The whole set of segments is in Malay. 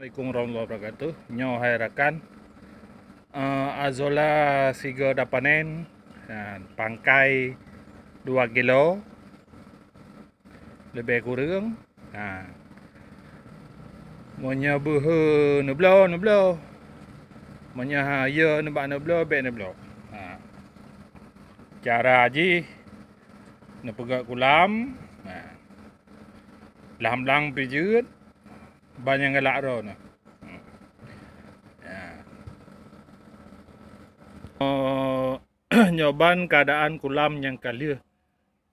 Assalamualaikum warahmatullahi wabarakatuh. Nyo hai rakan. Uh, azola siga dapanen dan pangkai 2 kilo. Lebih kurang. Ha. Monya buhu nublo nublo, Monya ha ye ya, nublo, ba ne blo be ne ha. Cara aji ne kulam. Ha. Lam lang pijut banyak gelak roh na. nyoban keadaan kolam yang kali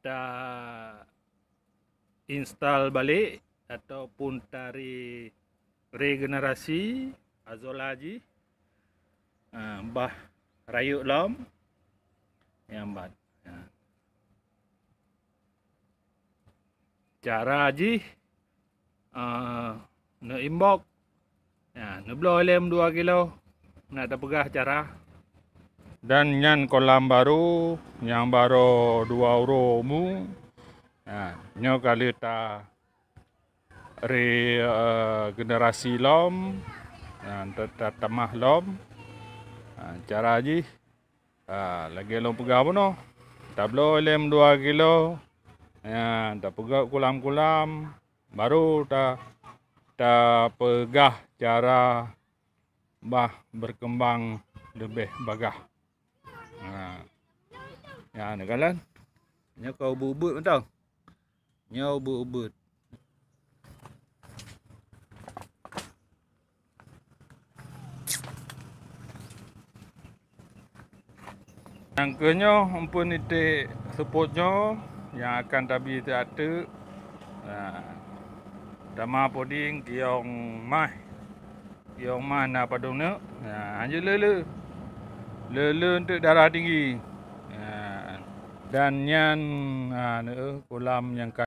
ta install balik ataupun tari regenerasi azolaji uh, ha, bah rayu lom yang bat ya. cara aji uh, ha, nak imbok, ya nak blow lem 2 kilo nak terpegah cara dan nyan kolam baru yang baru 2 euro mu ya nyo kali ta re uh, generasi lom dan ya, tetap temah lom ha, cara aji ha, lagi lom pegah pun noh tablo lem 2 kilo ya tak pegah kolam-kolam baru tak kita pegah cara bah berkembang lebih bagah. Ha. Ya, ni kalan. Nyau kau bubut tau. Nya bubut. Yang kenyo empun itik sepotnya yang akan tabi teater. Ha. Dama puding kiong mai. Kiong mai na padung ne. Ha anje lele. Lele untuk darah tinggi. Ha dan nyan ha ne kolam yang kaya.